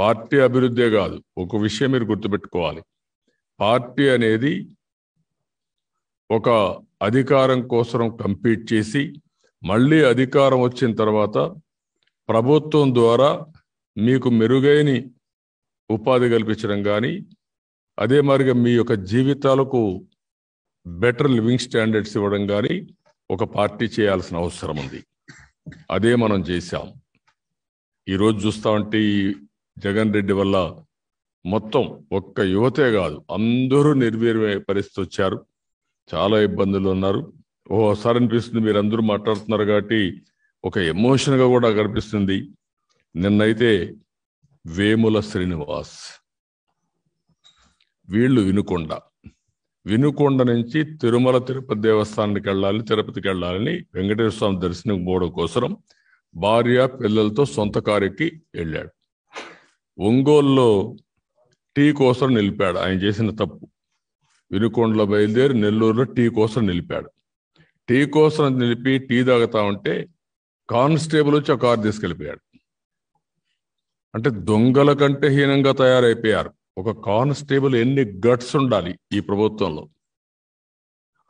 party అభివృద్ధే కాదు ఒక విషయం మీరు గుర్తుపెట్టుకోవాలి పార్టీ అనేది ఒక అధికారం కోసం కంపీట్ చేసి మళ్ళీ అధికారం వచ్చిన తర్వాత ప్రభుత్వం ద్వారా మీకు మెరుగైన ఉపాధి కల్పించడం కానీ అదే మరిగా మీ యొక్క జీవితాలకు బెటర్ లివింగ్ స్టాండర్డ్స్ ఇవ్వడం కానీ ఒక పార్టీ చేయాల్సిన అవసరం ఉంది అదే మనం చేశాం ఈరోజు చూస్తా ఉంటే జగన్ రెడ్డి వల్ల మొత్తం ఒక్క యువతే కాదు అందరూ నిర్వీర్య పరిస్థితి వచ్చారు చాలా ఇబ్బందులు ఉన్నారు ఓసారి అనిపిస్తుంది మీరు అందరూ మాట్లాడుతున్నారు కాబట్టి ఒక ఎమోషన్గా కూడా కనిపిస్తుంది నిన్నైతే వేముల శ్రీనివాస్ వీళ్ళు వినుకొండ వినుకొండ నుంచి తిరుమల తిరుపతి దేవస్థానానికి వెళ్ళాలి తిరుపతికి వెళ్ళాలని వెంకటేశ్వర స్వామి దర్శనం పోవడం కోసం భార్య పిల్లలతో సొంత కారెక్కి వెళ్ళాడు ఒంగోలులో టీ కోసం నిలిపాడు ఆయన చేసిన తప్పు వినుకొండలో బయలుదేరి నెల్లూరులో టీ కోసం నిలిపాడు టీ కోసం నిలిపి టీ తాగుతా ఉంటే కానిస్టేబుల్ వచ్చి ఒక కారు తీసుకెళ్ళిపోయాడు అంటే దొంగల కంటే హీనంగా తయారైపోయారు ఒక కానిస్టేబుల్ ఎన్ని గట్స్ ఉండాలి ఈ ప్రభుత్వంలో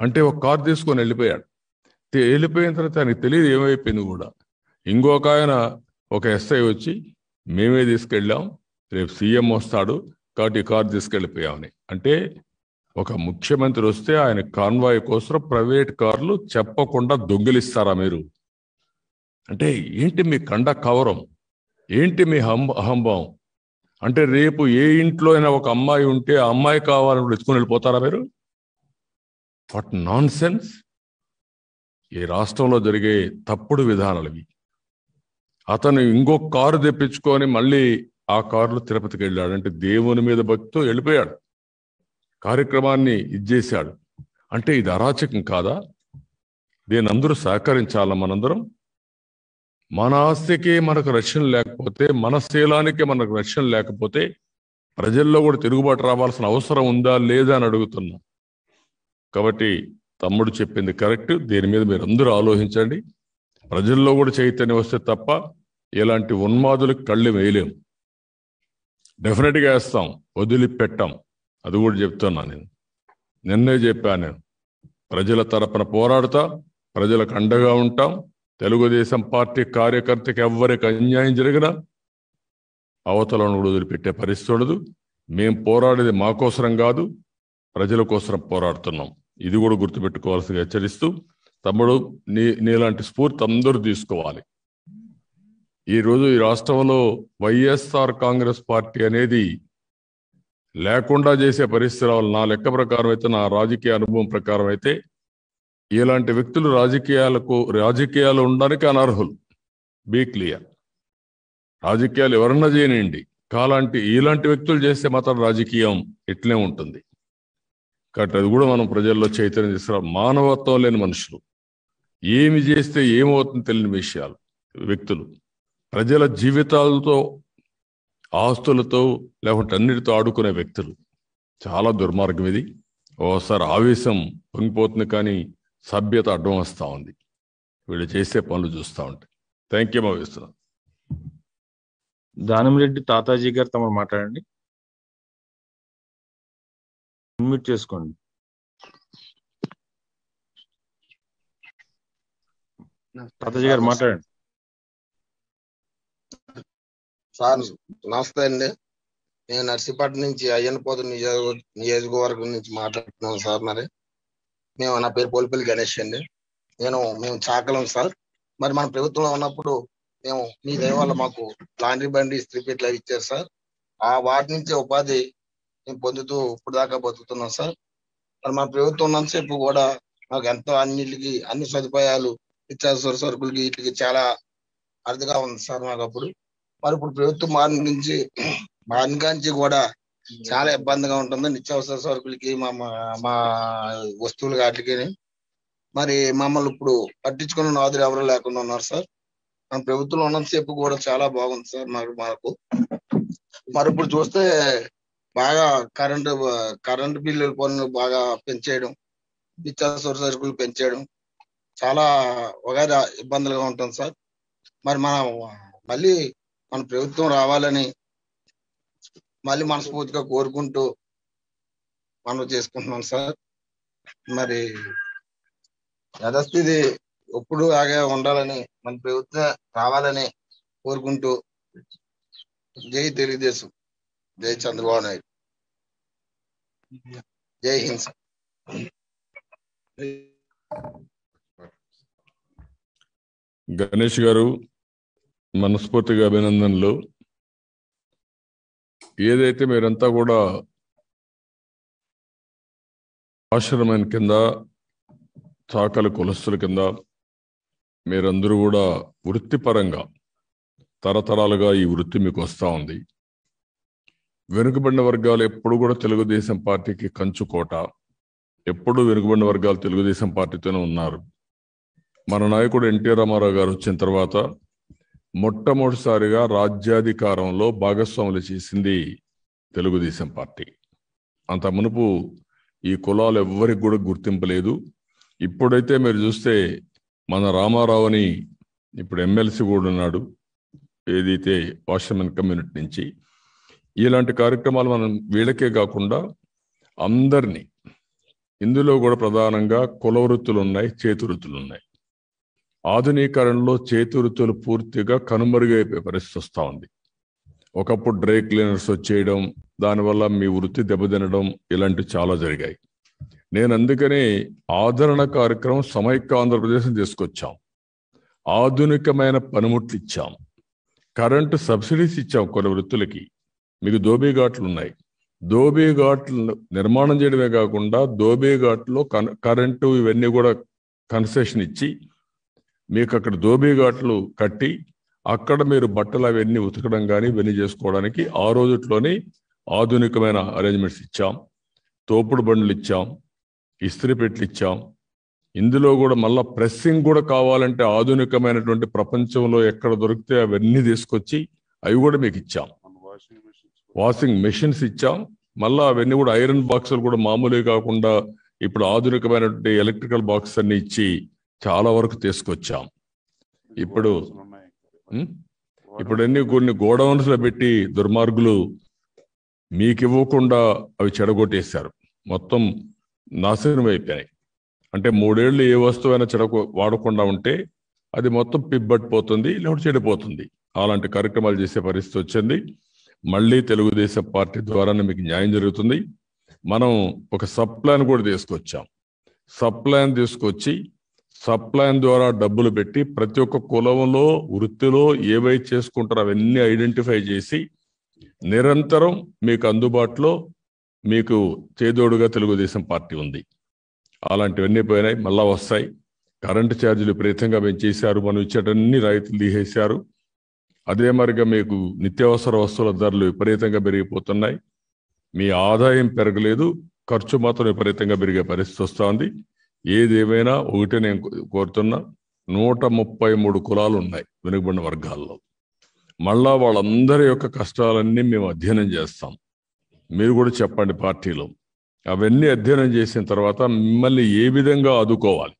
అంటే ఒక కారు తీసుకొని వెళ్ళిపోయాడు వెళ్ళిపోయిన తర్వాత ఆయనకి తెలియదు ఏమైపోయింది కూడా ఇంకొక ఆయన ఒక ఎస్ఐ వచ్చి మేమే తీసుకెళ్ళాం రేపు సీఎం వస్తాడు కాబట్టి కార్ కారు తీసుకెళ్ళిపోయామని అంటే ఒక ముఖ్యమంత్రి వస్తే ఆయన కాన్వాయ్ కోసం ప్రైవేట్ కార్లు చెప్పకుండా దొంగిలిస్తారా మీరు అంటే ఏంటి మీ కండ కవరం ఏంటి మీ హం అహంభావం అంటే రేపు ఏ ఇంట్లో అయినా ఒక అమ్మాయి ఉంటే ఆ అమ్మాయి కావాలని ఎత్తుకుని వెళ్ళిపోతారా మీరు వాట్ నాన్ సెన్స్ ఈ రాష్ట్రంలో జరిగే తప్పుడు విధానాలు ఇవి అతను ఇంకొక కారు తెప్పించుకొని మళ్ళీ ఆ కారులో తిరుపతికి వెళ్ళాడు అంటే దేవుని మీద భక్తితో వెళ్ళిపోయాడు కార్యక్రమాన్ని ఇచ్చేశాడు అంటే ఇది అరాచకం కాదా దీని అందరూ సహకరించాల మనందరం మన ఆస్తికి మనకు రక్షణ లేకపోతే మన శీలానికి మనకు రక్షణ లేకపోతే ప్రజల్లో కూడా తిరుగుబాటు రావాల్సిన అవసరం ఉందా లేదా అని అడుగుతున్నా కాబట్టి తమ్ముడు చెప్పింది కరెక్ట్ దీని మీద మీరు అందరూ ఆలోచించండి ప్రజల్లో కూడా చైతన్యం వస్తే తప్ప ఇలాంటి ఉన్మాదులకు కళ్ళు వేయలేం డెఫినెట్గా వేస్తాం వదిలిపెట్టాం అది కూడా చెప్తున్నా నేను నిన్నే చెప్పాను నేను ప్రజల తరపున పోరాడుతా ప్రజలకు అండగా ఉంటాం తెలుగుదేశం పార్టీ కార్యకర్తకి ఎవరికి అన్యాయం జరిగినా అవతలను కూడా వదిలిపెట్టే పరిస్థితి ఉండదు మేము పోరాడేది మా కోసరం కాదు ప్రజల కోసం పోరాడుతున్నాం ఇది కూడా గుర్తుపెట్టుకోవాల్సింది హెచ్చరిస్తూ తమ్ముడు నీ నీలాంటి స్ఫూర్తి అందరూ తీసుకోవాలి ఈరోజు ఈ రాష్ట్రంలో వైఎస్ఆర్ కాంగ్రెస్ పార్టీ అనేది లేకుండా చేసే పరిస్థితి రావాలి నా లెక్క ప్రకారం అయితే నా రాజకీయ అనుభవం ప్రకారం అయితే ఇలాంటి వ్యక్తులు రాజకీయాలకు రాజకీయాలు ఉండడానికి అనర్హులు బీ క్లియర్ రాజకీయాలు ఎవరన్నా చేయనండి కాలాంటి ఇలాంటి వ్యక్తులు చేస్తే మాత్రం రాజకీయం ఇట్లే ఉంటుంది కాబట్టి అది కూడా మనం ప్రజల్లో చైతన్యం తీసుకురా మానవత్వం లేని మనుషులు ఏమి చేస్తే ఏమవుతుందో తెలియని విషయాలు వ్యక్తులు ప్రజల జీవితాలతో ఆస్తులతో లేకుంటే అన్నిటితో ఆడుకునే వ్యక్తులు చాలా దుర్మార్గం ఇది ఓసారి ఆవేశం పొంగిపోతుంది కానీ సభ్యత అడ్డం వస్తూ ఉంది వీళ్ళు చేసే పనులు చూస్తూ ఉంటాయి థ్యాంక్ యూ మా విశ్వనాథ్ దానంరెడ్డి తాతాజీ గారు తమ మాట్లాడండి అన్మ్యూట్ చేసుకోండి తాతాజీ గారు మాట్లాడండి సార్ నమస్తే అండి నేను నర్సీపట్నం నుంచి అయ్యనపోతు నియోజక నియోజకవర్గం నుంచి మాట్లాడుతున్నాను సార్ మరి మేము నా పేరు పోలిపల్లి గణేష్ అండి నేను మేము చాకలం సార్ మరి మన ప్రభుత్వంలో ఉన్నప్పుడు మేము మీ దయవల్ల మాకు లాండ్రీ బండి స్త్రీ అవి ఇచ్చారు సార్ ఆ వాటి నుంచే ఉపాధి మేము పొందుతూ ఇప్పుడు దాకా బతుకుతున్నాం సార్ మరి మా ప్రభుత్వం ఉన్నంతసేపు కూడా మాకు ఎంతో అన్నిటికి అన్ని సదుపాయాలు సార్ సరుకులకి వీటికి చాలా అర్థగా ఉంది సార్ మాకు అప్పుడు మరి ఇప్పుడు ప్రభుత్వం మార్గం నుంచి మార్గాంచి కూడా చాలా ఇబ్బందిగా ఉంటుంది నిత్యావసర సరుకులకి మా మా వస్తువులు వాటికి మరి మమ్మల్ని ఇప్పుడు పట్టించుకున్న నాదులు ఎవరు లేకుండా ఉన్నారు సార్ మన ప్రభుత్వంలో ఉన్నంతసేపు కూడా చాలా బాగుంది సార్ మాకు మాకు మరి ఇప్పుడు చూస్తే బాగా కరెంటు కరెంటు బిల్లు పనులు బాగా పెంచేయడం నిత్యావసర సరుకులు పెంచేయడం చాలా ఒక ఇబ్బందులుగా ఉంటుంది సార్ మరి మనం మళ్ళీ మన ప్రభుత్వం రావాలని మళ్ళీ మనస్ఫూర్తిగా కోరుకుంటూ మనం చేసుకుంటున్నాం సార్ మరి యథస్థితి ఎప్పుడు ఆగా ఉండాలని మన ప్రభుత్వం రావాలని కోరుకుంటూ జై తెలుగుదేశం జై చంద్రబాబు నాయుడు జై హింద్ గణేష్ గారు మనస్ఫూర్తిగా అభినందనలు ఏదైతే మీరంతా కూడా ఆశ్రమం కింద చాకల కులస్తుల కింద మీరందరూ కూడా వృత్తిపరంగా తరతరాలుగా ఈ వృత్తి మీకు వస్తూ ఉంది వెనుకబడిన వర్గాలు ఎప్పుడు కూడా తెలుగుదేశం పార్టీకి కంచుకోట ఎప్పుడూ వెనుకబడిన వర్గాలు తెలుగుదేశం పార్టీతోనే ఉన్నారు మన నాయకుడు ఎన్టీ రామారావు గారు వచ్చిన తర్వాత మొట్టమొదటిసారిగా రాజ్యాధికారంలో భాగస్వాములు చేసింది తెలుగుదేశం పార్టీ అంత మునుపు ఈ కులాలు ఎవ్వరికి కూడా గుర్తింపు లేదు ఇప్పుడైతే మీరు చూస్తే మన రామారావుని ఇప్పుడు ఎమ్మెల్సీ కూడా ఉన్నాడు ఏదైతే వాషమెన్ కమ్యూనిటీ నుంచి ఇలాంటి కార్యక్రమాలు మనం వీళ్ళకే కాకుండా అందరినీ ఇందులో కూడా ప్రధానంగా కుల వృత్తులు ఉన్నాయి చేతి వృత్తులు ఉన్నాయి ఆధునీకరణలో చేతురుతులు పూర్తిగా కనుమరుగైపోయే పరిస్థితి వస్తూ ఉంది ఒకప్పుడు డ్రై క్లీనర్స్ వచ్చేయడం దానివల్ల మీ వృత్తి దెబ్బతినడం ఇలాంటివి చాలా జరిగాయి నేను అందుకని ఆదరణ కార్యక్రమం సమైక్య ఆంధ్రప్రదేశ్ తీసుకొచ్చాం ఆధునికమైన పనిముట్లు ఇచ్చాం కరెంటు సబ్సిడీస్ ఇచ్చాం కొన్ని వృత్తులకి మీకు ఘాట్లు ఉన్నాయి ఘాట్లు నిర్మాణం చేయడమే కాకుండా దోబీఘాట్లో కరెంటు ఇవన్నీ కూడా కన్సెషన్ ఇచ్చి మీకు అక్కడ దోబీఘాట్లు కట్టి అక్కడ మీరు బట్టలు అవన్నీ ఉతకడం కానీ వెళ్ళి చేసుకోవడానికి ఆ రోజుట్లోనే ఆధునికమైన అరేంజ్మెంట్స్ ఇచ్చాం తోపుడు బండ్లు ఇచ్చాం ఇస్త్రీ పెట్లు ఇచ్చాం ఇందులో కూడా మళ్ళా ప్రెస్సింగ్ కూడా కావాలంటే ఆధునికమైనటువంటి ప్రపంచంలో ఎక్కడ దొరికితే అవన్నీ తీసుకొచ్చి అవి కూడా మీకు ఇచ్చాం వాషింగ్ మెషిన్స్ ఇచ్చాం మళ్ళీ అవన్నీ కూడా ఐరన్ బాక్సులు కూడా మామూలుగా కాకుండా ఇప్పుడు ఆధునికమైనటువంటి ఎలక్ట్రికల్ బాక్స్ అన్ని ఇచ్చి చాలా వరకు తీసుకొచ్చాం ఇప్పుడు ఇప్పుడు అన్ని కొన్ని గోడౌన్స్లో పెట్టి దుర్మార్గులు మీకు ఇవ్వకుండా అవి చెడగొట్టేశారు మొత్తం నాశనం అయిపోయాయి అంటే మూడేళ్లు ఏ వస్తువైనా చెడ వాడకుండా ఉంటే అది మొత్తం పిబ్బట్టిపోతుంది లేకపోతే చెడిపోతుంది అలాంటి కార్యక్రమాలు చేసే పరిస్థితి వచ్చింది మళ్ళీ తెలుగుదేశం పార్టీ ద్వారానే మీకు న్యాయం జరుగుతుంది మనం ఒక సబ్ ప్లాన్ కూడా తీసుకొచ్చాం సబ్ ప్లాన్ తీసుకొచ్చి సప్లైన్ ద్వారా డబ్బులు పెట్టి ప్రతి ఒక్క కులంలో వృత్తిలో ఏవై చేసుకుంటారో అవన్నీ ఐడెంటిఫై చేసి నిరంతరం మీకు అందుబాటులో మీకు చేదోడుగా తెలుగుదేశం పార్టీ ఉంది అలాంటివన్నీ పోయినాయి మళ్ళా వస్తాయి కరెంటు ఛార్జీలు విపరీతంగా పెంచేశారు మనం ఇచ్చేటన్ని రైతులు తీసేశారు అదే మరిగా మీకు నిత్యావసర వస్తువుల ధరలు విపరీతంగా పెరిగిపోతున్నాయి మీ ఆదాయం పెరగలేదు ఖర్చు మాత్రం విపరీతంగా పెరిగే పరిస్థితి వస్తుంది ఏదేమైనా ఒకటి నేను కోరుతున్నా నూట ముప్పై మూడు కులాలు ఉన్నాయి వెనుకబడిన వర్గాల్లో మళ్ళా వాళ్ళందరి యొక్క కష్టాలన్నీ మేము అధ్యయనం చేస్తాం మీరు కూడా చెప్పండి పార్టీలో అవన్నీ అధ్యయనం చేసిన తర్వాత మిమ్మల్ని ఏ విధంగా ఆదుకోవాలి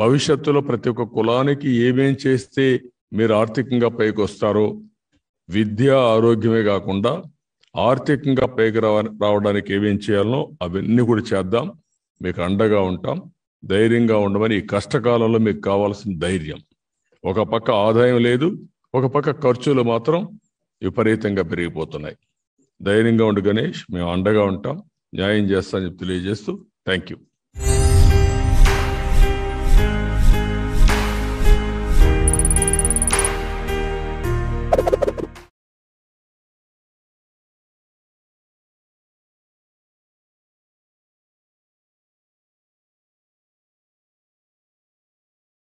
భవిష్యత్తులో ప్రతి ఒక్క కులానికి ఏమేం చేస్తే మీరు ఆర్థికంగా పైకి వస్తారో విద్య ఆరోగ్యమే కాకుండా ఆర్థికంగా పైకి రావడానికి ఏమేం చేయాలనో అవన్నీ కూడా చేద్దాం మీకు అండగా ఉంటాం ధైర్యంగా ఉండమని ఈ కష్టకాలంలో మీకు కావాల్సిన ధైర్యం ఒక పక్క ఆదాయం లేదు ఒక పక్క ఖర్చులు మాత్రం విపరీతంగా పెరిగిపోతున్నాయి ధైర్యంగా ఉండు గణేష్ మేము అండగా ఉంటాం న్యాయం చేస్తామని చెప్పి తెలియజేస్తూ థ్యాంక్ యూ